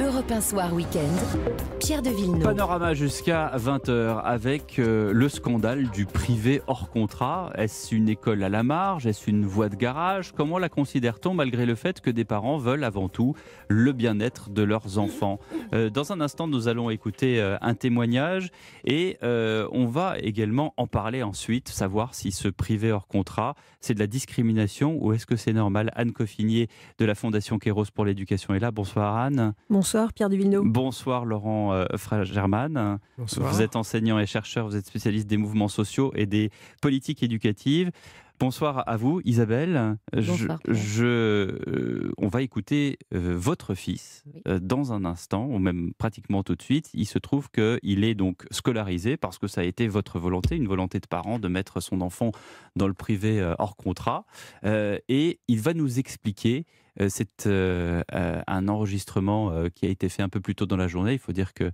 Europe 1 Soir Week-end, Pierre de Villeneuve. Panorama jusqu'à 20h avec euh, le scandale du privé hors contrat. Est-ce une école à la marge Est-ce une voie de garage Comment la considère-t-on malgré le fait que des parents veulent avant tout le bien-être de leurs enfants euh, Dans un instant, nous allons écouter euh, un témoignage et on va également en parler ensuite, savoir si ce privé hors contrat, c'est de la discrimination ou est-ce que c'est normal Anne Coffinier de la Fondation Kéros pour l'éducation est là. Bonsoir Anne. Bonsoir Pierre de Bonsoir Laurent euh, Fragerman. Vous êtes enseignant et chercheur, vous êtes spécialiste des mouvements sociaux et des politiques éducatives. Bonsoir à vous Isabelle. Bonsoir, euh, on va écouter euh, votre fils dans un instant, ou même pratiquement tout de suite. Il se trouve qu'il est donc scolarisé parce que ça a été votre volonté, une volonté de parent de mettre son enfant dans le privé hors contrat. et il va nous expliquer euh, c'est euh, euh, un enregistrement qui a été fait un peu plus tôt dans la journée. Il faut dire que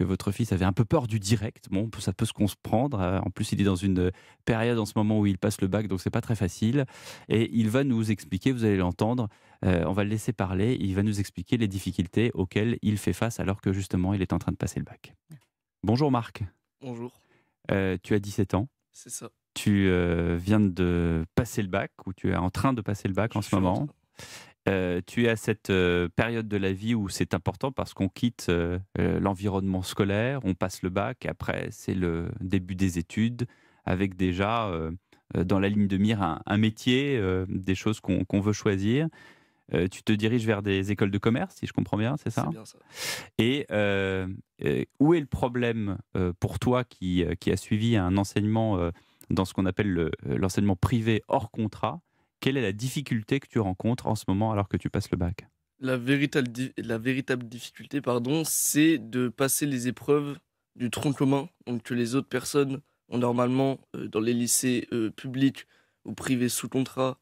votre fils avait un peu peur du direct. Bon, ça peut se comprendre. Hein. En plus, il est dans une période en ce moment où il passe le bac, donc ce n'est pas très facile. Et il va nous expliquer, vous allez l'entendre, on va le laisser parler, il va nous expliquer les difficultés auxquelles il fait face alors que justement il est en train de passer le bac. Bonjour Marc. Bonjour. tu as 17 ans. C'est ça. Tu viens de passer le bac, ou tu es en train de passer le bac en ce moment. Euh, tu es à cette euh, période de la vie où c'est important parce qu'on quitte euh, l'environnement scolaire, on passe le bac, après c'est le début des études, avec déjà dans la ligne de mire un, métier, des choses qu'on veut choisir. tu te diriges vers des écoles de commerce, si je comprends bien, c'est ça, hein bien ça Et où est le problème pour toi qui, qui a suivi un enseignement dans ce qu'on appelle l'enseignement privé hors contrat quelle est la difficulté que tu rencontres en ce moment alors que tu passes le bac la véritable, difficulté, pardon, c'est de passer les épreuves du tronc commun, donc que les autres personnes ont normalement euh, dans les lycées euh, publics ou privés sous contrat,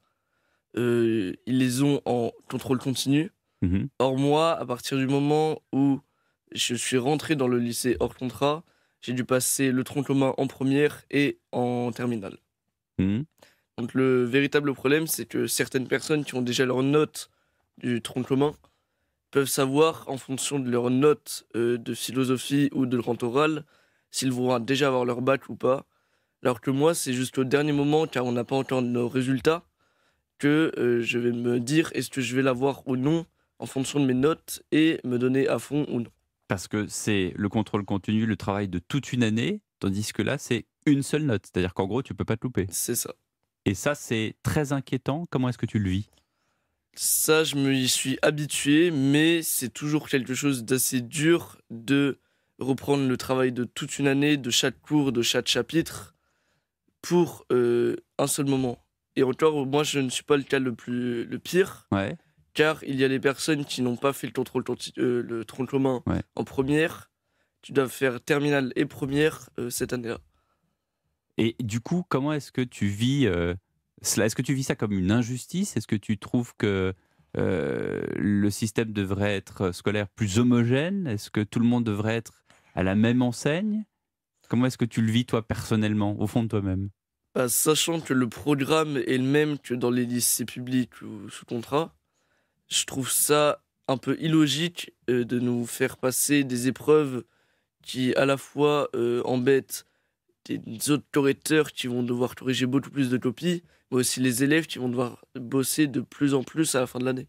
euh, ils les ont en contrôle continu. Mmh Or moi, à partir du moment où je suis rentré dans le lycée hors contrat, j'ai dû passer le tronc commun en première et en terminale. Mmh donc le véritable problème, c'est que certaines personnes qui ont déjà leurs notes du tronc commun peuvent savoir, en fonction de leurs notes euh, de philosophie ou de grand oral, s'ils vont déjà avoir leur bac ou pas. Alors que moi, c'est jusqu'au dernier moment, car on n'a pas encore nos résultats, que euh, je vais me dire est-ce que je vais l'avoir ou non en fonction de mes notes et me donner à fond ou non. Parce que c'est le contrôle continu, le travail de toute une année, tandis que là, c'est une seule note. C'est-à-dire qu'en gros, tu peux pas te louper. C'est ça. Et ça, c'est très inquiétant. Comment est-ce que tu le vis Ça, je me suis habitué, mais c'est toujours quelque chose d'assez dur de reprendre le travail de toute une année, de chaque cours, de chaque chapitre, pour euh, un seul moment. Et encore, moi, je ne suis pas le cas le, plus, le pire, car il y a les personnes qui n'ont pas fait le contrôle euh, le tronc commun en première, tu dois faire terminale et première euh, cette année-là. Et du coup, comment est-ce que tu vis euh, cela Est-ce que tu vis ça comme une injustice Est-ce que tu trouves que euh, le système devrait être scolaire plus homogène Est-ce que tout le monde devrait être à la même enseigne Comment est-ce que tu le vis toi personnellement, au fond de toi-même bah, Sachant que le programme est le même que dans les lycées publics ou sous contrat, je trouve ça un peu illogique euh, de nous faire passer des épreuves qui à la fois embêtent les autres correcteurs qui vont devoir corriger beaucoup plus de copies, mais aussi les élèves qui vont devoir bosser de plus en plus à la fin de l'année.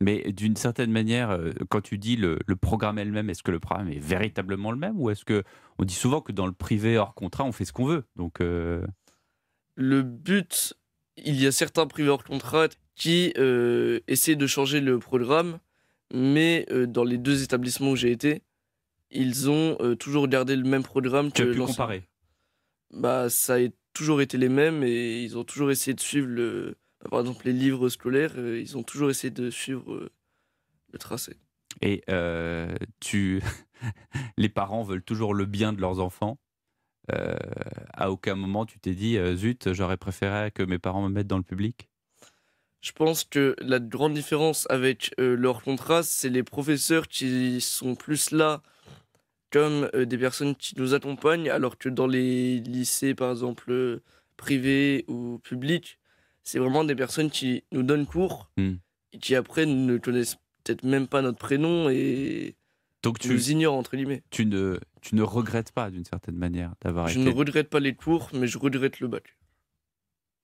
Mais d'une certaine manière, euh, quand tu dis le, programme elle-même, est-ce que le programme est véritablement le même ou est-ce que on dit souvent que dans le privé hors contrat, on fait ce qu'on veut Donc euh, le but, il y a certains privés hors contrat qui euh, essaient de changer le programme, mais dans les deux établissements où j'ai été, ils ont toujours gardé le même programme que. Tu as pu comparer bah, ça a toujours été les mêmes et ils ont toujours essayé de suivre, le, bah, par exemple, les livres scolaires, euh, ils ont toujours essayé de suivre euh, le tracé. Et euh, tu... les parents veulent toujours le bien de leurs enfants. à aucun moment tu t'es dit, zut, j'aurais préféré que mes parents me mettent dans le public je pense que la grande différence avec leur contrat, c'est les professeurs qui sont plus là comme euh, des personnes qui nous accompagnent, alors que dans les lycées, par exemple, euh, privés ou publics, c'est vraiment des personnes qui nous donnent cours hmm. et qui après ne connaissent peut-être même pas notre prénom et Donc tu, nous ignorent entre guillemets. Tu ne, tu ne regrettes pas d'une certaine manière d'avoir été. Je ne regrette pas les cours, mais je regrette le bac.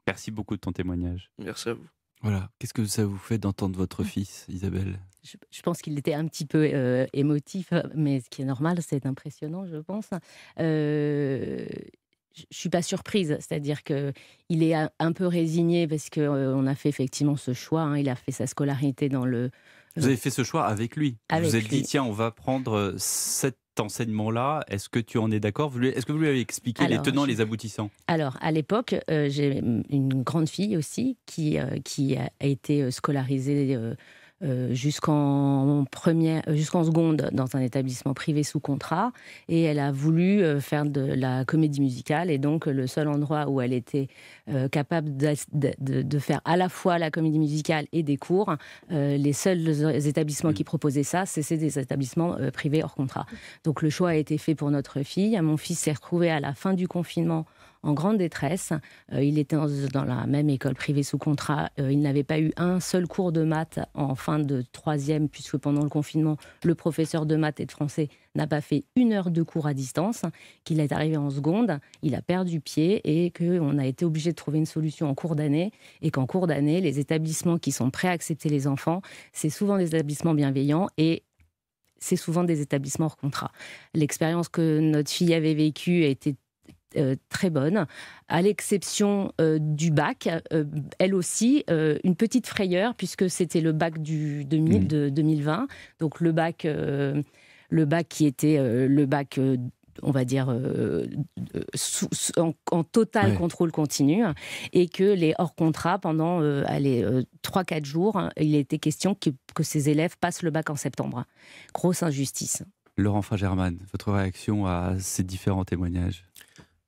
Merci beaucoup de ton témoignage. Merci à vous. Voilà. Qu'est-ce que ça vous fait d'entendre votre fils, Isabelle je, pense qu'il était un petit peu euh, émotif, euh, mais ce qui est normal, c'est impressionnant, je pense. Euh, je suis pas surprise, c'est-à-dire que il est un peu résigné parce que euh, on a fait effectivement ce choix. Hein. il a fait sa scolarité dans le. Vous avez fait ce choix avec lui. vous avez dit tiens, on va prendre cet enseignement-là. Est-ce que tu en es d'accord Est-ce que vous lui avez expliqué les tenants, les aboutissants Alors à l'époque, j'ai une grande fille aussi qui qui a été scolarisée euh, jusqu'en euh, jusqu'en seconde dans un établissement privé sous contrat, et elle a voulu euh, faire de la comédie musicale, et donc le seul endroit où elle était capable de, faire à la fois la comédie musicale et des cours, les seuls établissements qui proposaient ça, c'est des établissements privés hors contrat. Donc le choix a été fait pour notre fille. Mon fils s'est retrouvé à la fin du confinement en grande détresse. Euh, il était dans, la même école privée sous contrat. Euh, il n'avait pas eu un seul cours de maths en fin de troisième, puisque pendant le confinement, le professeur de maths et de français n'a pas fait une heure de cours à distance, qu'il est arrivé en seconde, il a perdu pied et qu'on a été obligé de trouver une solution en cours d'année et qu'en cours d'année, les établissements qui sont prêts à accepter les enfants, c'est souvent des établissements bienveillants et c'est souvent des établissements hors contrat. L'expérience que notre fille avait vécue a été euh, très bonne, à l'exception euh, du bac. Euh, elle aussi, une petite frayeur, puisque c'était le bac du mmh. de 2020. Donc le bac, le bac qui était le bac on va dire, en, total contrôle continu, et que les hors-contrat, pendant les 3-4 jours, il était question que, que, ces élèves passent le bac en septembre. Grosse injustice. Laurent Fragermann, votre réaction à ces différents témoignages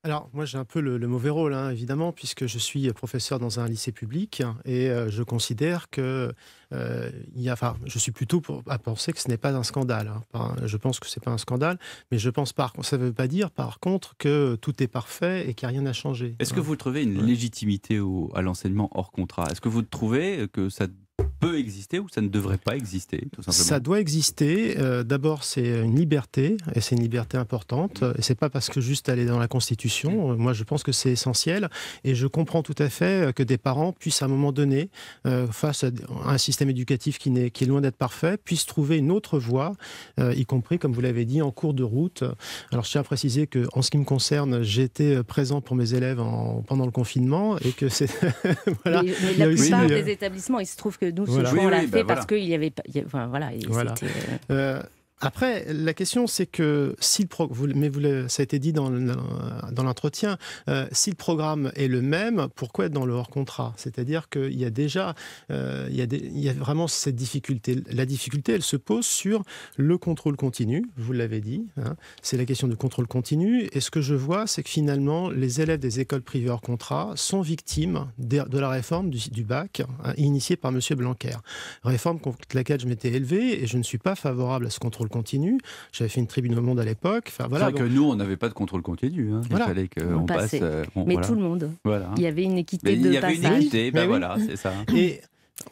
alors, moi, j'ai un peu le, mauvais rôle, hein, évidemment, puisque je suis professeur dans un lycée public et euh, je considère que. Euh, il y a, enfin, je suis plutôt pour, à penser que ce n'est pas un scandale. Hein. je pense que ce n'est pas un scandale, mais je pense par Ça ne veut pas dire, par contre, que tout est parfait et qu'il n'y a rien à changer. Est-ce que vous trouvez une légitimité au, à l'enseignement hors contrat Est-ce que vous trouvez que ça peut exister ou ça ne devrait pas exister tout simplement. Ça doit exister. Euh, d'abord, c'est une liberté, et c'est une liberté importante. Euh, et c'est pas parce que juste elle est dans la Constitution. Euh, moi, je pense que c'est essentiel. Et je comprends tout à fait que des parents puissent, à un moment donné, face à un système éducatif qui, est, qui est loin d'être parfait, puissent trouver une autre voie, y compris, comme vous l'avez dit, en cours de route. Alors, je tiens à préciser que, en ce qui me concerne, j'étais présent pour mes élèves pendant le confinement et que c'est. voilà. la plupart des établissements, il se trouve que nous, on l'a fait ben parce qu'il y avait pas. voilà. Euh, euh, après, la question, c'est que si le programme, mais ça a été dit dans l'entretien, euh, si le programme est le même, pourquoi être dans le hors contrat C'est-à-dire qu'il y a déjà, euh, il, y a il, y a vraiment cette difficulté. La difficulté, elle se pose sur le contrôle continu. Vous l'avez dit, hein. c'est la question du contrôle continu. Et ce que je vois, c'est que finalement, les élèves des écoles privées hors contrat sont victimes de, la réforme du, bac hein, initiée par M. Blanquer. Réforme contre laquelle je m'étais élevé et je ne suis pas favorable à ce contrôle continu. J'avais fait une tribune au Monde à l'époque. Enfin, c'est vrai que nous, on n'avait pas de contrôle continu. Hein. Il fallait qu'on passe. Euh, mais tout le monde. Il y avait une équité mais Il y avait une équité, ben voilà, c'est ça. Et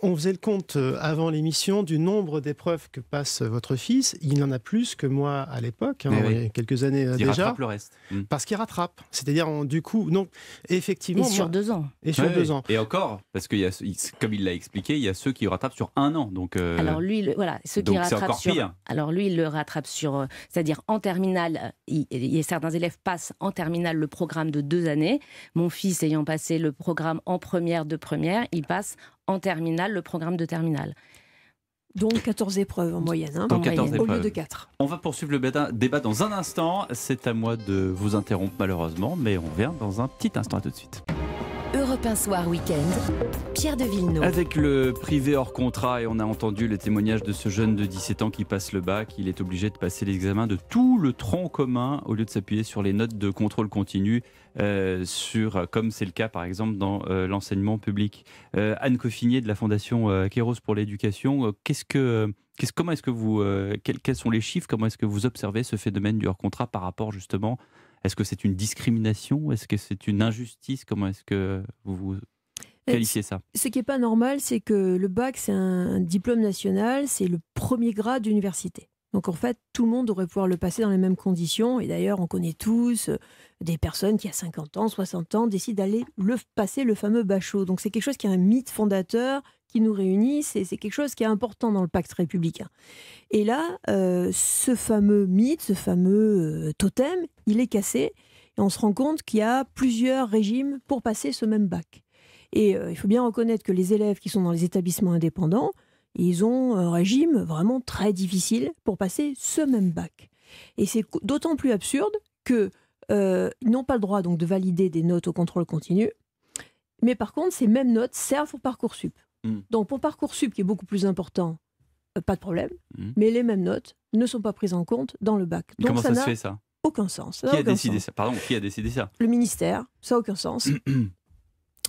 on faisait le compte euh, avant l'émission du nombre d'épreuves que passe euh, votre fils. Il en a plus que moi à l'époque, hein, il quelques années euh, déjà. Il rattrape le reste. Hmm. Parce qu'il rattrape. C'est-à-dire, du coup, non effectivement. Et sur deux ans. Et sur deux ans. Et encore, parce que, comme il l'a expliqué, il y a ceux qui rattrapent sur un an. Donc, alors lui, voilà, ceux qui Alors lui, il le rattrape sur. C'est-à-dire, en terminale, il, certains élèves passent en terminale le programme de deux années. Mon fils ayant passé le programme en première de première, il passe en terminale, le programme de terminale. Donc 14 épreuves en moyenne, hein. au lieu de 4. On va poursuivre le débat dans un instant. C'est à moi de vous interrompre malheureusement, mais on revient dans un petit instant. tout de suite. Soir Week-end, Pierre de Villeneuve. Avec le privé hors contrat, et on a entendu le témoignage de ce jeune de 17 ans qui passe le bac, il est obligé de passer l'examen de tout le tronc commun au lieu de s'appuyer sur les notes de contrôle continu, euh, sur, comme c'est le cas par exemple dans euh, l'enseignement public. Euh, Anne Coffinier de la Fondation Kéros pour l'éducation, qu'est-ce que, comment est-ce que vous, quels, quels sont les chiffres, comment est-ce que vous observez ce phénomène du hors contrat par rapport justement est-ce que c'est une discrimination Est-ce que c'est une injustice Comment est-ce que vous, euh, qualifiez ça Ce qui n'est pas normal, c'est que le bac, c'est un diplôme national, c'est le premier grade d'université. Donc en fait, tout le monde devrait pouvoir le passer dans les mêmes conditions. Et d'ailleurs, on connaît tous euh, des personnes qui, à 50 ans, 60 ans, décident d'aller le passer le fameux bachot. Donc c'est quelque chose qui est un mythe fondateur qui nous réunit, c'est quelque chose qui est important dans le pacte républicain. Et là, euh, ce fameux mythe, ce fameux euh, totem, il est cassé et on se rend compte qu'il y a plusieurs régimes pour passer ce même bac. Et euh, il faut bien reconnaître que les élèves qui sont dans les établissements indépendants, ils ont un régime vraiment très difficile pour passer ce même bac. Et c'est d'autant plus absurde que ils n'ont pas le droit donc de valider des notes au contrôle continu. Mais par contre, ces mêmes notes servent pour sup'. Mm. Donc pour Parcoursup, qui est beaucoup plus important, euh, pas de problème, mm. mais les mêmes notes ne sont pas prises en compte dans le bac. Donc, Comment ça, se fait ça Aucun sens. qui a, décidé ça qui a décidé ça Le ministère, ça n'a aucun sens.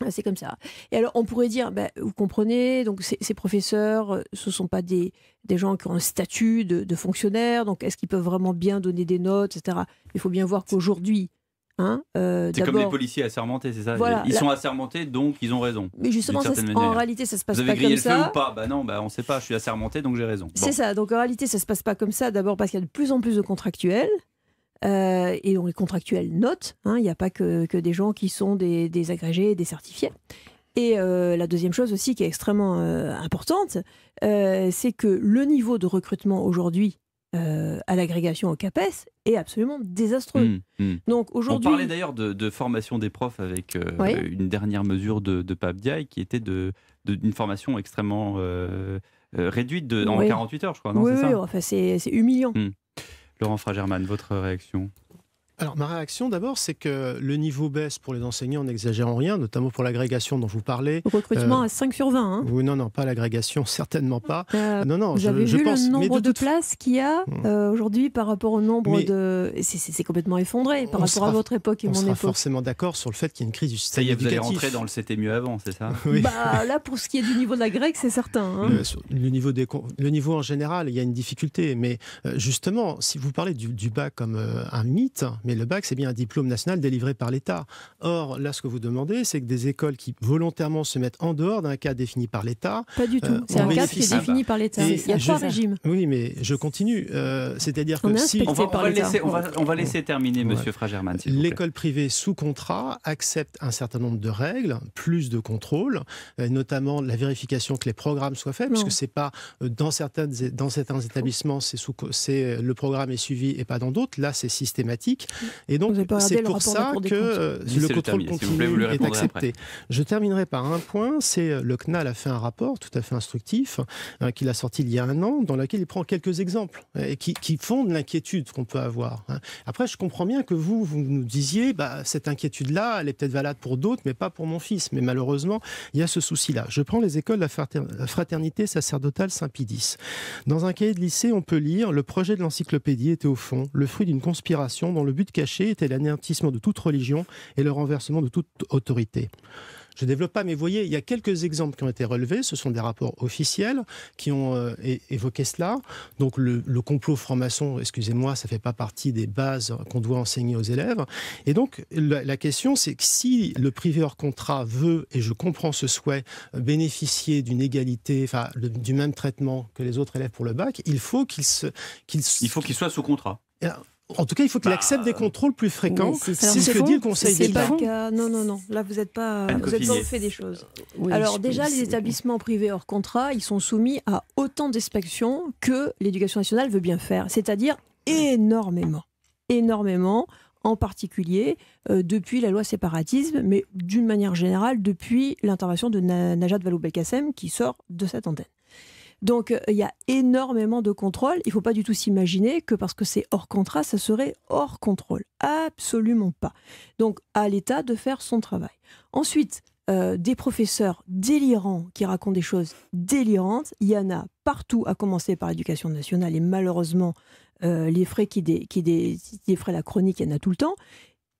Ah, c'est comme ça. Et alors, on pourrait dire, bah, vous comprenez, donc ces, professeurs, euh, ce ne sont pas des, gens qui ont un statut de, de fonctionnaire, donc est-ce qu'ils peuvent vraiment bien donner des notes, etc. Il faut bien voir qu'aujourd'hui, Hein, euh, c'est comme les policiers assermentés, c'est ça Ils sont assermentés, donc ils ont raison. Mais justement, en réalité, ça se passe Vous avez grillé le feu ou pas Bah non, bah on sait pas. Je suis assermenté, donc j'ai raison. C'est ça. Donc en réalité, ça se passe pas comme ça. D'abord parce qu'il y a de plus en plus de contractuels. Euh, et donc les contractuels notent. Hein, il n'y a pas que, des gens qui sont des, des agrégés, des certifiés. Et euh, la deuxième chose aussi qui est extrêmement importante, c'est que le niveau de recrutement aujourd'hui euh, à l'agrégation au CAPES est absolument désastreux. Hmm, hmm. Donc aujourd'hui, on parlait d'ailleurs de, formation des profs avec euh, une dernière mesure de, de qui était d'une formation extrêmement euh, réduite de, en 48 heures, je crois. Non, oui, c'est, ça c'est, humiliant. Hmm. Laurent Fragerman, votre réaction alors ma réaction d'abord, c'est que le niveau baisse pour les enseignants, n'exagérant rien, notamment pour l'agrégation dont vous parlez. recrutement euh, à 5 sur 20. Hein. Oui, non, non, pas l'agrégation, certainement pas. Euh, euh, non, non, vous avez vu le nombre de, places qu'il y a hmm. aujourd'hui par rapport au nombre de... C'est complètement effondré par rapport à votre époque et mon époque. On sera forcément d'accord sur le fait qu'il y a une crise du système Ça y vous allez rentrer dans le c'était mieux avant, c'est ça bah, Là, pour ce qui est du niveau de la grecque, c'est certain. Hein. Le, niveau des, le niveau en général, il y a une difficulté. Mais justement, si vous parlez du, bas bac comme un mythe, le bac, c'est bien un diplôme national délivré par l'État. Or, là, ce que vous demandez, c'est que des écoles qui volontairement se mettent en dehors d'un cas défini par l'État. Pas du tout. Euh, c'est un cadre qui est défini ah bah. par l'État. Il y a trois régime. Oui, mais je continue. Euh, c'est-à-dire que si. On va, laisser, terminer, Fragerman. L'école privée sous contrat accepte un certain nombre de règles, plus de contrôles, euh, notamment la vérification que les programmes soient faits, non. puisque c'est pas dans, dans certains établissements, c'est le programme est suivi et pas dans d'autres. Là, c'est systématique. Et donc, c'est pour ça que euh, le contrôle continu est accepté. Je terminerai par un point, c'est euh, le CNAL a fait un rapport tout à fait instructif hein, qu'il a sorti il y a un an, dans lequel il prend quelques exemples hein, et qui, qui fondent l'inquiétude qu'on peut avoir. Hein. Après, je comprends bien que vous, vous nous disiez, bah, cette inquiétude-là, elle est peut-être valable pour d'autres, mais pas pour mon fils. Mais malheureusement, il y a ce souci-là. Je prends les écoles de la fraternité sacerdotale Saint-Pidis. Dans un cahier de lycée, on peut lire Le projet de l'encyclopédie était au fond le fruit d'une conspiration dont le but caché était l'anéantissement de toute religion et le renversement de toute autorité. Je ne développe pas, mais vous voyez, il y a quelques exemples qui ont été relevés. Ce sont des rapports officiels qui ont euh, évoqué cela. Donc le, complot franc-maçon, excusez-moi, ça ne fait pas partie des bases qu'on doit enseigner aux élèves. Et donc la, question, c'est que si le privé hors contrat veut, et je comprends ce souhait, bénéficier d'une égalité, enfin du même traitement que les autres élèves pour le bac, il faut qu'il se... Qu faut qu'il soit sous contrat. Eh en tout cas, il faut qu'il bah, accepte des contrôles plus fréquents. c'est ce que dit le Conseil d'État. non, non, non. Là, vous n'êtes pas, fait des choses. Alors déjà, les établissements privés hors contrat, ils sont soumis à autant d'inspections que l'éducation nationale veut bien faire, c'est-à-dire énormément, énormément en particulier euh, depuis la loi séparatisme, mais d'une manière générale depuis l'intervention de Najat Vallaud-Belkacem qui sort de cette antenne. Donc euh, il y a énormément de contrôle. Il ne faut pas du tout s'imaginer que parce que c'est hors contrat, ça serait hors contrôle. Absolument pas. Donc à l'État de faire son travail. Ensuite, euh, des professeurs délirants qui racontent des choses délirantes. Il y en a partout, à commencer par l'éducation nationale et malheureusement euh, les frais qui, la chronique, il y en a tout le temps.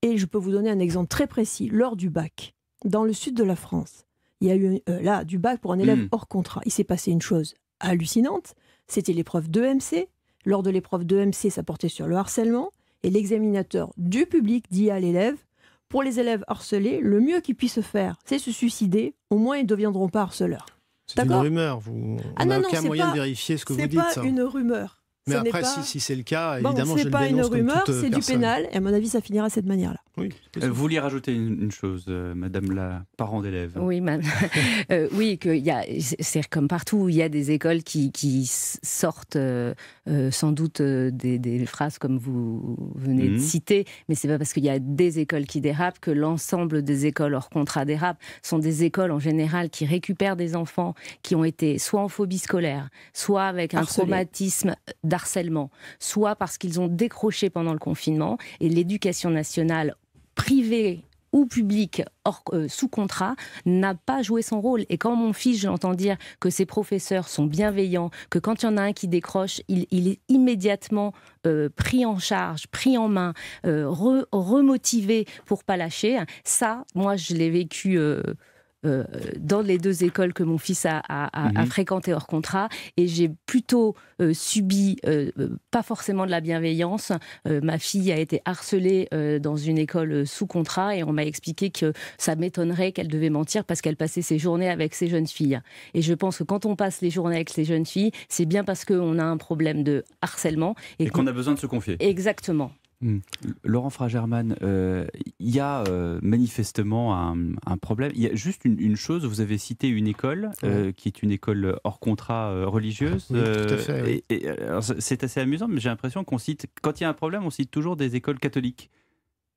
Et je peux vous donner un exemple très précis. Lors du bac, dans le sud de la France, il y a eu là du bac pour un élève hmm. hors contrat. Il s'est passé une chose hallucinante. C'était l'épreuve d'EMC. Lors de l'épreuve d'EMC, ça portait sur le harcèlement. Et l'examinateur du public dit à l'élève Pour les élèves harcelés, le mieux qu'ils puissent faire, c'est se suicider. Au moins, ils ne deviendront pas harceleurs. C'est une rumeur. Vous... Ah On aucun moyen de vérifier ce que vous dites. C'est pas une rumeur. Mais après, si, si c'est le cas, bon, évidemment, je pas une rumeur, c'est du pénal, et à mon avis, ça finira de cette manière-là. Euh, vous vouliez rajouter une, chose, euh, Madame la parent d'élève. Oui, madame. Euh, oui, que c'est comme partout, il y a des écoles qui, qui sortent sans doute des, phrases comme vous venez de mmh. citer, mais c'est pas parce qu'il y a des écoles qui dérapent que l'ensemble des écoles hors contrat dérapent. sont des écoles en général qui récupèrent des enfants qui ont été soit en phobie scolaire, soit avec un traumatisme Harcèlement, soit parce qu'ils ont décroché pendant le confinement et l'éducation nationale privée ou publique, euh, sous contrat n'a pas joué son rôle. Et quand mon fils, j'entends dire que ses professeurs sont bienveillants, que quand il y en a un qui décroche, il, est immédiatement euh, pris en charge, pris en main, euh, remotivé pour pas lâcher, ça, moi, je l'ai vécu euh, dans les deux écoles que mon fils a, mhm. fréquentées hors contrat. Et j'ai plutôt euh, subi, euh, pas forcément de la bienveillance. ma fille a été harcelée dans une école sous contrat et on m'a expliqué que ça m'étonnerait qu'elle devait mentir parce qu'elle passait ses journées avec ses jeunes filles. Et je pense que quand on passe les journées avec ces jeunes filles, c'est bien parce qu'on a un problème de harcèlement. Et, qu'on a besoin de se confier. Exactement. Hmm. Laurent Fragerman, il euh, y a euh, manifestement un, problème. Il y a juste une, chose, vous avez cité une école, euh, qui est une école hors contrat religieuse. c'est assez amusant, mais j'ai l'impression qu'on cite, quand il y a un problème, on cite toujours des écoles catholiques.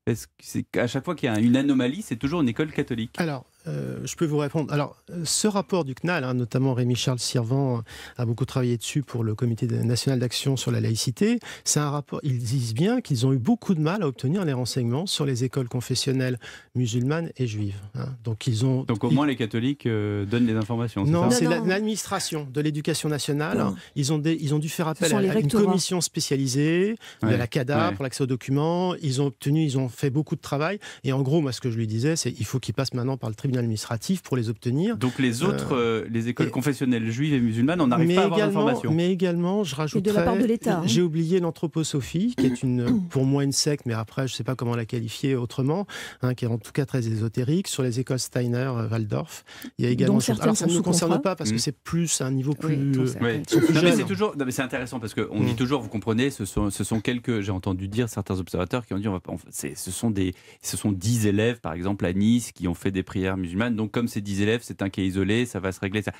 Parce que à chaque fois qu'il y a une anomalie, c'est toujours une école catholique. Alors, euh, je peux vous répondre. Alors, euh, ce rapport du CNAL, hein, notamment Rémi-Charles Sirvent euh, a beaucoup travaillé dessus pour le Comité national d'action sur la laïcité, c'est un rapport, ils disent bien qu'ils ont eu beaucoup de mal à obtenir les renseignements sur les écoles confessionnelles musulmanes et juives. Hein. Donc, ils ont... Donc, au moins, les catholiques donnent des informations. Non, c'est l'administration de l'éducation nationale. Ils ont, ils ont dû faire appel à, une commission spécialisée, à de la CADA pour l'accès aux documents. Ils ont obtenu, ils ont fait beaucoup de travail. Et en gros, moi, ce que je lui disais, c'est qu'il faut qu'ils passe maintenant par le tribunal administratifs administratif pour les obtenir. Donc les euh, autres, euh, les écoles confessionnelles juives et musulmanes, on n'arrive pas à avoir l'information. Mais également, je rajoute. l'État. Hein. J'ai oublié l'anthroposophie, qui est une, pour moi une secte, mais après, je ne sais pas comment la qualifier autrement, hein, qui est en tout cas très ésotérique. Sur les écoles Steiner, euh, Waldorf, il y a également. Donc Alors ça ne nous concerne pas parce que hmm. c'est plus à un niveau plus. mais c'est toujours. mais c'est intéressant parce qu'on on dit hmm. toujours, vous comprenez, ce sont, ce sont quelques. J'ai entendu dire certains observateurs qui ont dit, on va, ce sont des, ce sont dix élèves par exemple à Nice qui ont fait des prières musulmanes donc, comme c'est 10 élèves, c'est un cas isolé, ça va se régler. Ça...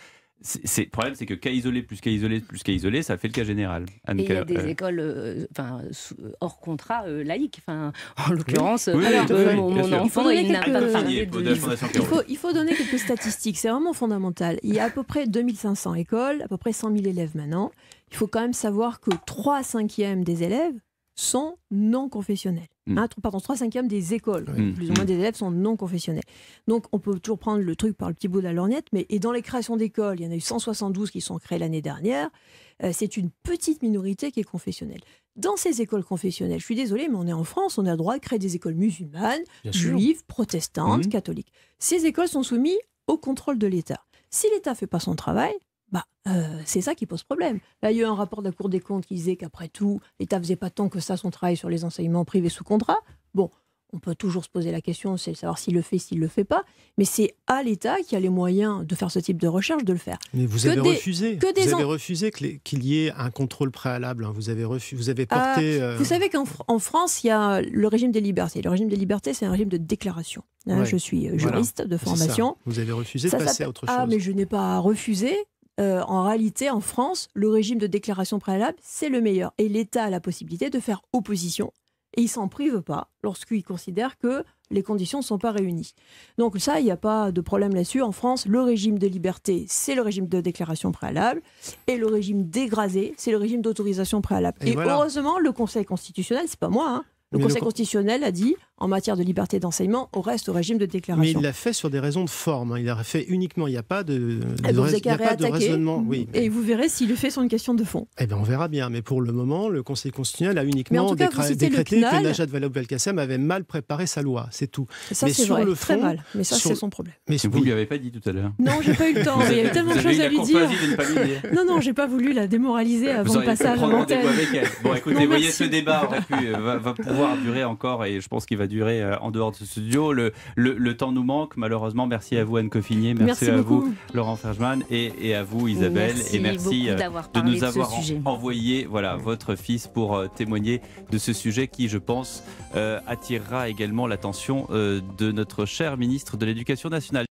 le problème, c'est que cas isolé plus cas isolé plus cas isolé, ça fait le cas général. Ah, il y a des euh, écoles euh, euh, hors contrat laïques. en l'occurrence, mon il, faut, il faut donner quelques statistiques, c'est vraiment fondamental. Il y a à peu près 2500 écoles, à peu près 100 000 élèves maintenant. Il faut quand même savoir que 3 cinquièmes des élèves sont non confessionnels. Mm. pardon, 3 cinquièmes des écoles, mm. plus ou moins des mm. élèves sont non confessionnels. Donc on peut toujours prendre le truc par le petit bout de la lorgnette, mais dans les créations d'écoles, il y en a eu 172 qui sont créées l'année dernière, euh, c'est une petite minorité qui est confessionnelle. Dans ces écoles confessionnelles, je suis désolé, mais on est en France, on a le droit de créer des écoles musulmanes, juives, protestantes, catholiques. Ces écoles sont soumises au contrôle de l'État. Si l'État fait pas son travail, bah, euh, c'est ça qui pose problème. Là, il y a eu un rapport de la Cour des comptes qui disait qu'après tout, l'État faisait pas tant que ça son travail sur les enseignements privés sous contrat. Bon, on peut toujours se poser la question, c'est savoir s'il le fait, s'il le fait pas. Mais c'est à l'État qui a les moyens de faire ce type de recherche, de le faire. Mais vous avez refusé. Que vous avez refusé qu'il y ait un contrôle préalable. Hein. Vous avez refusé. vous avez porté. Ah, euh, vous savez qu'en France, il y a le régime des libertés. Le régime des libertés, c'est un régime de déclaration. Hein. Je suis euh, juriste de formation. Vous avez refusé de passer à autre chose. Ah, mais je n'ai pas refusé. Euh, en réalité, en France, le régime de déclaration préalable, c'est le meilleur. Et l'État a la possibilité de faire opposition. Et il s'en prive pas lorsqu'il considère que les conditions ne sont pas réunies. Donc ça, il n'y a pas de problème là-dessus. En France, le régime de liberté, c'est le régime de déclaration préalable, et le régime dégradé, c'est le régime d'autorisation préalable. Et, heureusement, le Conseil constitutionnel, c'est pas moi, hein, le Conseil constitutionnel a dit en matière de liberté d'enseignement, au reste au régime de déclaration. Mais il l'a fait sur des raisons de forme. Hein. Il l'a fait uniquement. Il n'y a pas de, ah, raisonnement. Oui, Et vous verrez s'il le fait sur une question de fond. Eh bien, on verra bien. Mais pour le moment, le Conseil constitutionnel a uniquement décrété que Najat Vallaud-Belkacem avait mal préparé sa loi. C'est tout. Ça, mais sur le fond, très mal. Mais ça, c'est son problème. Mais vous ne lui avez pas dit tout à l'heure. Non, j'ai pas eu le temps. il y avait tellement de choses à lui dire. Non, non, j'ai pas voulu la démoraliser avant le passage à Bon, écoutez, voyez, ce débat euh, va pouvoir durer encore, et je pense qu'il va durée euh, en dehors de ce studio. Le, le, temps nous manque, malheureusement. Merci à vous, Anne Coffinier. Merci, à vous, Laurent Fergeman. Et, à vous, Isabelle. et merci euh, de nous avoir envoyé voilà, votre fils pour euh, témoigner de ce sujet qui, je pense, attirera également l'attention de notre cher ministre de l'Éducation nationale.